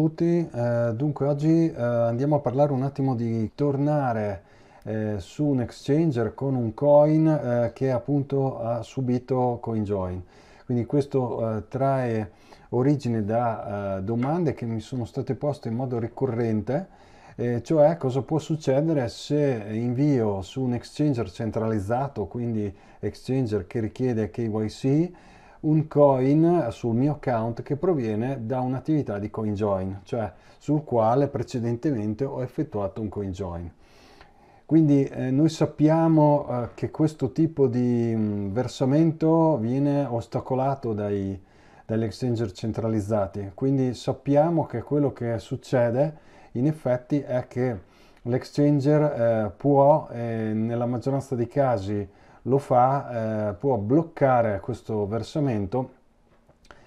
tutti, eh, dunque oggi eh, andiamo a parlare un attimo di tornare eh, su un exchanger con un coin eh, che appunto ha subito CoinJoin. Quindi questo eh, trae origine da eh, domande che mi sono state poste in modo ricorrente, cioè cosa può succedere se invio su un exchanger centralizzato, quindi exchanger che richiede KYC, un coin sul mio account che proviene da un'attività di CoinJoin, cioè sul quale precedentemente ho effettuato un CoinJoin. Quindi eh, noi sappiamo eh, che questo tipo di mh, mm, versamento viene ostacolato dai, dagli exchanger centralizzati, quindi sappiamo che quello che succede in effetti è che l'exchanger eh, può, eh, nella maggioranza dei casi, lo fa, eh, può bloccare questo versamento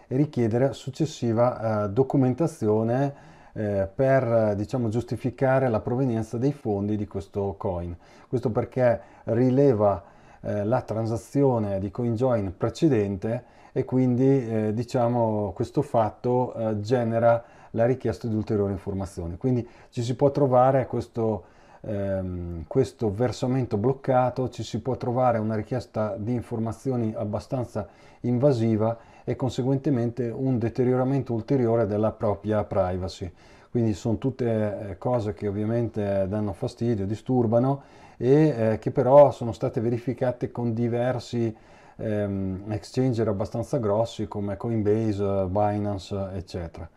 e richiedere successiva eh, documentazione eh, per diciamo, giustificare la provenienza dei fondi di questo coin. Questo perché rileva eh, la transazione di CoinJoin precedente e quindi eh, diciamo, questo fatto eh, genera la richiesta di ulteriori informazioni. Quindi ci si può trovare questo ehm, questo versamento bloccato ci si può trovare una richiesta di informazioni abbastanza invasiva e conseguentemente un deterioramento ulteriore della propria privacy. Quindi sono tutte eh, cose che ovviamente eh, danno fastidio, disturbano e eh, che però sono state verificate con diversi ehm, exchanger abbastanza grossi come Coinbase, Binance, eccetera.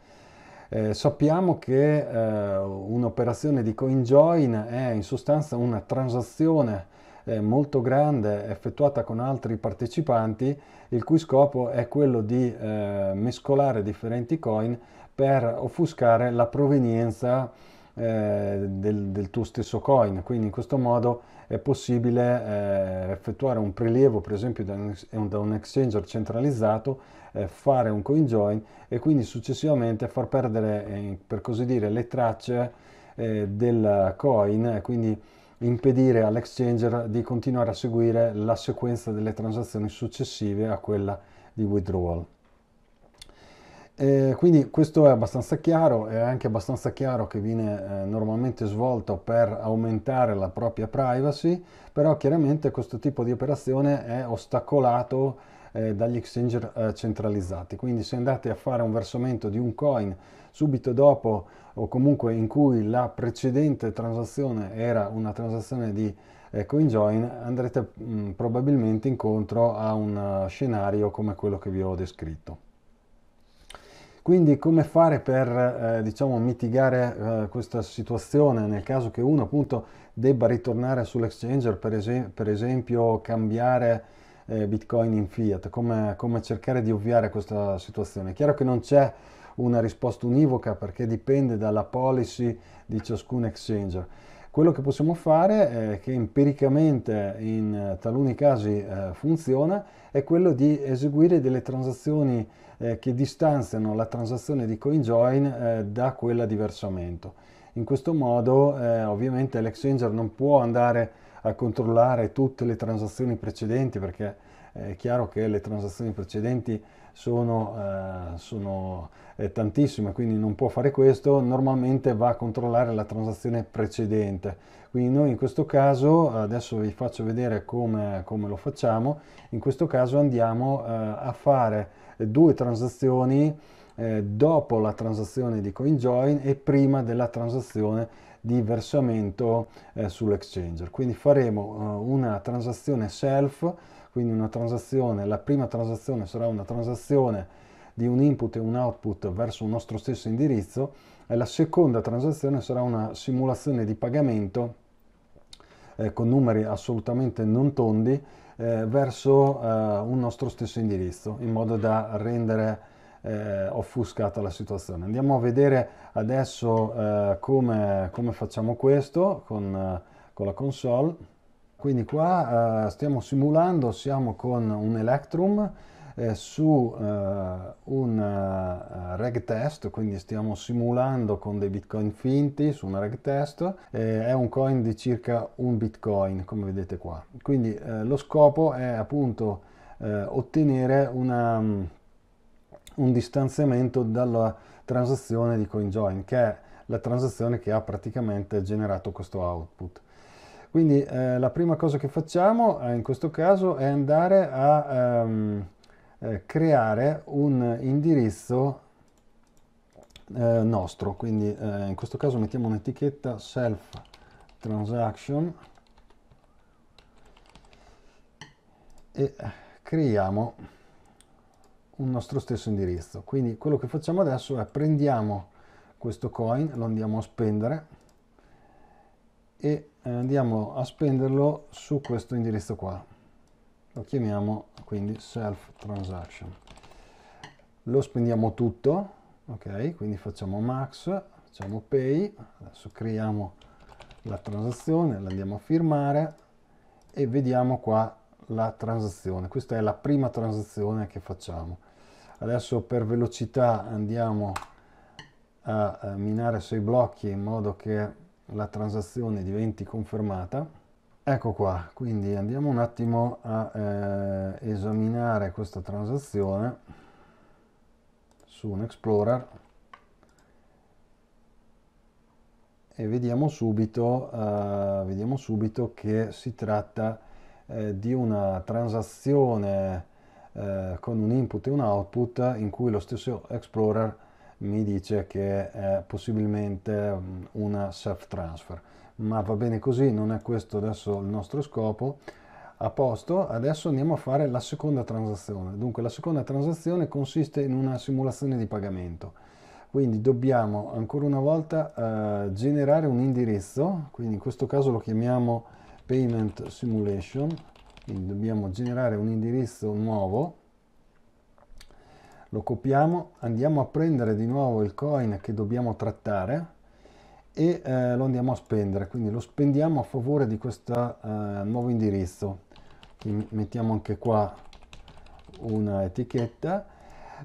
Eh, sappiamo che eh, un'operazione di CoinJoin è in sostanza una transazione eh, molto grande effettuata con altri partecipanti, il cui scopo è quello di eh, mescolare differenti coin per offuscare la provenienza eh, del, del, tuo stesso coin. Quindi in questo modo è possibile eh, effettuare un prelievo, per esempio, da un, da un exchanger centralizzato eh, fare un coin join e quindi successivamente far perdere, eh, per così dire, le tracce eh, del coin, e quindi impedire all'exchanger di continuare a seguire la sequenza delle transazioni successive a quella di withdrawal. E quindi questo è abbastanza chiaro, è anche abbastanza chiaro che viene eh, normalmente svolto per aumentare la propria privacy, però chiaramente questo tipo di operazione è ostacolato eh, dagli exchanger eh, centralizzati. Quindi se andate a fare un versamento di un coin subito dopo o comunque in cui la precedente transazione era una transazione di eh, CoinJoin, andrete mh, mm, probabilmente incontro a un eh, scenario come quello che vi ho descritto. Quindi come fare per eh, diciamo, mitigare eh, questa situazione nel caso che uno appunto debba ritornare sull'exchanger, per, es per, esempio cambiare eh, Bitcoin in fiat, come, come cercare di ovviare a questa situazione. È chiaro che non c'è una risposta univoca perché dipende dalla policy di ciascun exchanger. Quello che possiamo fare, eh, che empiricamente in taluni casi eh, funziona, è quello di eseguire delle transazioni eh, che distanziano la transazione di CoinJoin eh, da quella di versamento. In questo modo eh, ovviamente l'exchanger non può andare a controllare tutte le transazioni precedenti perché è chiaro che le transazioni precedenti sono, eh, sono eh, tantissime, quindi non può fare questo, normalmente va a controllare la transazione precedente. Quindi noi in questo caso, adesso vi faccio vedere come, come lo facciamo, in questo caso andiamo eh, a fare due transazioni eh, dopo la transazione di CoinJoin e prima della transazione di versamento eh, sull'exchanger. Quindi faremo eh, una transazione self, quindi una transazione, la prima transazione sarà una transazione di un input e un output verso un nostro stesso indirizzo e la seconda transazione sarà una simulazione di pagamento eh, con numeri assolutamente non tondi eh, verso eh, un nostro stesso indirizzo in modo da rendere eh, offuscata la situazione. Andiamo a vedere adesso eh, come, come, facciamo questo con, eh, con, la console. Quindi qua eh, stiamo simulando, siamo con un Electrum eh, su un reg test, quindi stiamo simulando con dei bitcoin finti su un reg test, è un coin di circa un bitcoin come vedete qua. Quindi lo scopo è appunto ottenere una un distanziamento dalla transazione di CoinJoin, che è la transazione che ha praticamente generato questo output. Quindi eh, la prima cosa che facciamo eh, in questo caso è andare a ehm, eh, creare un indirizzo eh, nostro, quindi eh, in questo caso mettiamo un'etichetta self transaction e eh, creiamo un nostro stesso indirizzo. Quindi quello che facciamo adesso è prendiamo questo coin, lo andiamo a spendere e eh, andiamo a spenderlo su questo indirizzo qua. Lo chiamiamo quindi self transaction. Lo spendiamo tutto, ok? Quindi facciamo max, facciamo pay, adesso creiamo la transazione, la andiamo a firmare e vediamo qua la transazione. Questa è la prima transazione che facciamo. Adesso per velocità andiamo a eh, minare sei blocchi in modo che la transazione diventi confermata. Ecco qua, quindi andiamo un attimo a eh, esaminare questa transazione su un Explorer e vediamo subito, eh, vediamo subito che si tratta di eh, di una transazione eh, con un input e un output in cui lo stesso Explorer mi dice che è possibilmente mm, una self-transfer. Ma va bene così, non è questo adesso il nostro scopo. A posto, adesso andiamo a fare la seconda transazione. Dunque la seconda transazione consiste in una simulazione di pagamento quindi dobbiamo ancora una volta eh, generare un indirizzo quindi in questo caso lo chiamiamo payment simulation quindi dobbiamo generare un indirizzo nuovo lo copiamo andiamo a prendere di nuovo il coin che dobbiamo trattare e eh, lo andiamo a spendere quindi lo spendiamo a favore di questo eh, nuovo indirizzo quindi mettiamo anche qua una etichetta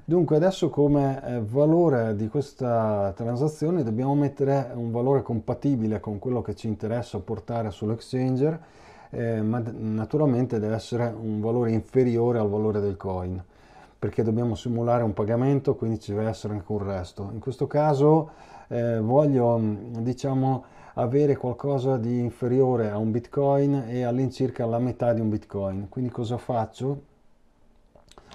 Esatto. Dunque adesso come eh, valore di questa transazione dobbiamo mettere un valore compatibile con quello che ci interessa portare sull'exchanger, eh, ma naturalmente deve essere un valore inferiore al valore del coin, perché dobbiamo simulare un pagamento, quindi ci deve essere anche un resto. In questo caso eh, voglio, mm, diciamo, avere qualcosa di inferiore a un bitcoin e all'incirca la metà di un bitcoin. Quindi cosa faccio?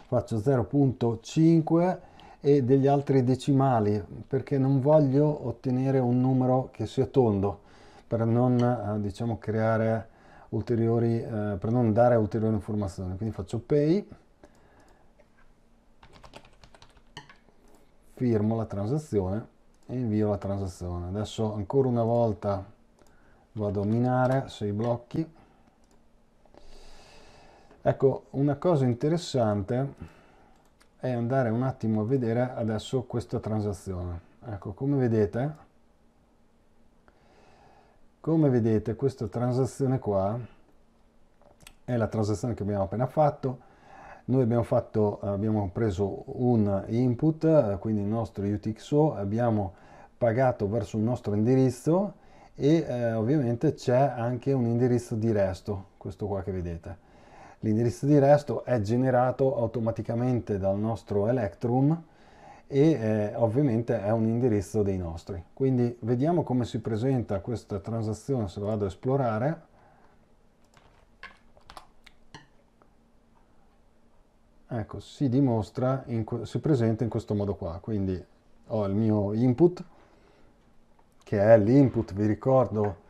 faccio 0.5 e degli altri decimali perché non voglio ottenere un numero che sia tondo per non eh, diciamo creare ulteriori eh, per non dare ulteriori informazioni quindi faccio pay firmo la transazione e invio la transazione adesso ancora una volta vado a minare sei blocchi Ecco, una cosa interessante è andare un attimo a vedere adesso questa transazione. Ecco, come vedete, come vedete questa transazione qua è la transazione che abbiamo appena fatto. Noi abbiamo, fatto, abbiamo preso un input, quindi il nostro UTXO, abbiamo pagato verso il nostro indirizzo e eh, ovviamente c'è anche un indirizzo di resto, questo qua che vedete. L'indirizzo di resto è generato automaticamente dal nostro Electrum e eh, ovviamente è un indirizzo dei nostri. Quindi vediamo come si presenta questa transazione se vado a esplorare. Ecco, si dimostra, in, si presenta in questo modo qua. Quindi ho il mio input, che è l'input, vi ricordo,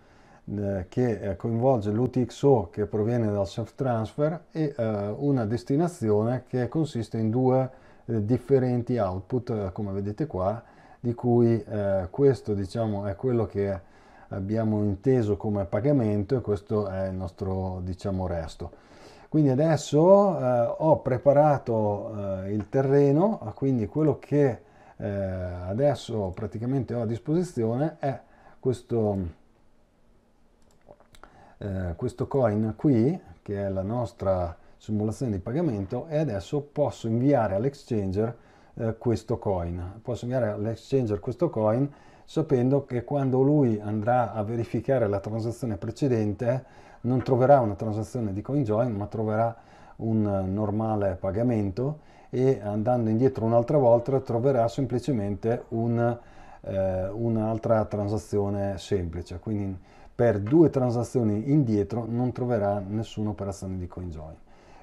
eh, che eh, coinvolge l'UTXO che proviene dal self-transfer e eh, una destinazione che consiste in due differenti output, come vedete qua, di cui eh, questo diciamo, è quello che abbiamo inteso come pagamento e questo è il nostro diciamo, resto. Quindi adesso eh, ho preparato eh, il terreno, quindi quello che adesso praticamente ho a disposizione è questo eh, questo coin qui, che è la nostra simulazione di pagamento, e adesso posso inviare all'exchanger eh, questo coin. Posso inviare all'exchanger questo coin sapendo che quando lui andrà a verificare la transazione precedente non troverà una transazione di CoinJoin ma troverà un eh, normale pagamento e andando indietro un'altra volta troverà semplicemente un, eh, un'altra transazione semplice quindi per due transazioni indietro non troverà nessuna operazione di CoinJoin.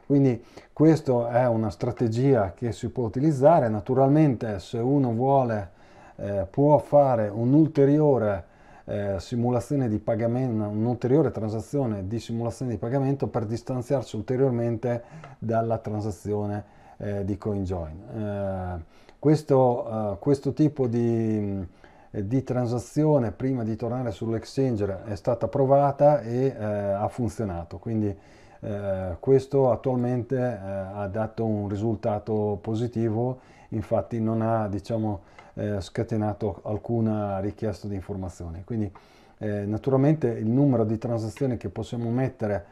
Quindi questa è una strategia che si può utilizzare, naturalmente se uno vuole eh, può fare un'ulteriore eh, simulazione di pagamento, un'ulteriore transazione di simulazione di pagamento per distanziarsi ulteriormente dalla transazione eh, di CoinJoin. Eh, questo, eh, questo, tipo di eh, di transazione prima di tornare sull'exchanger è stata provata e eh, ha funzionato. Quindi eh, questo attualmente eh, ha dato un risultato positivo, infatti non ha diciamo, eh, scatenato alcuna richiesta di informazioni. Quindi eh, naturalmente il numero di transazioni che possiamo mettere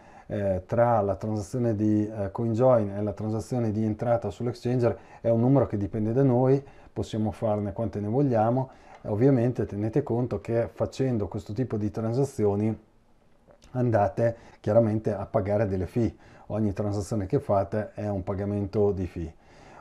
tra la transazione di CoinJoin e la transazione di entrata sull'exchanger è un numero che dipende da noi, possiamo farne quante ne vogliamo ovviamente tenete conto che facendo questo tipo di transazioni andate chiaramente a pagare delle fee. Ogni transazione che fate è un pagamento di fee.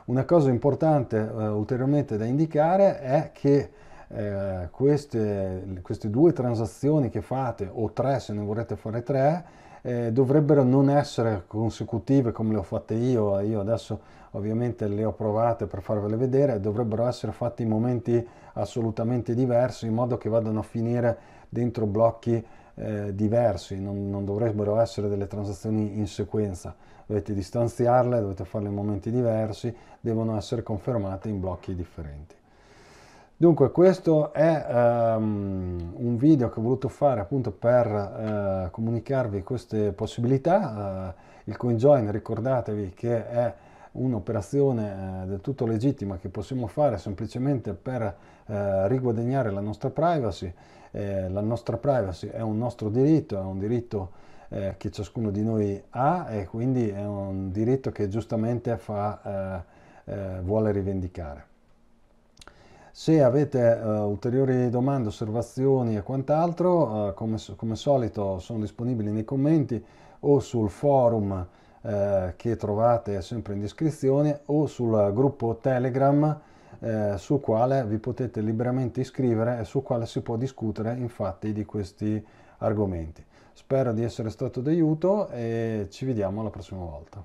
Una cosa importante eh, ulteriormente da indicare è che eh, queste, queste due transazioni che fate, o tre se ne vorrete fare tre, eh, dovrebbero non essere consecutive come le ho fatte io, eh, io adesso ovviamente le ho provate per farvele vedere, dovrebbero essere fatte in momenti assolutamente diversi in modo che vadano a finire dentro blocchi eh, diversi, non, non, dovrebbero essere delle transazioni in sequenza, dovete distanziarle, dovete farle in momenti diversi, devono essere confermate in blocchi differenti. Dunque questo è um, un video che ho voluto fare appunto per uh, comunicarvi queste possibilità. Uh, il CoinJoin ricordatevi che è un'operazione uh, del tutto legittima che possiamo fare semplicemente per riguadagnare la nostra privacy. la nostra privacy è un nostro diritto, è un diritto che ciascuno di noi ha e quindi è un diritto che giustamente fa, vuole rivendicare. Se avete uh, ulteriori domande, osservazioni e quant'altro, uh, come, come, solito sono disponibili nei commenti o sul forum uh, che trovate sempre in descrizione o sul gruppo Telegram sul quale vi potete liberamente iscrivere e sul quale si può discutere infatti di questi argomenti. Spero di essere stato d'aiuto e ci vediamo alla prossima volta.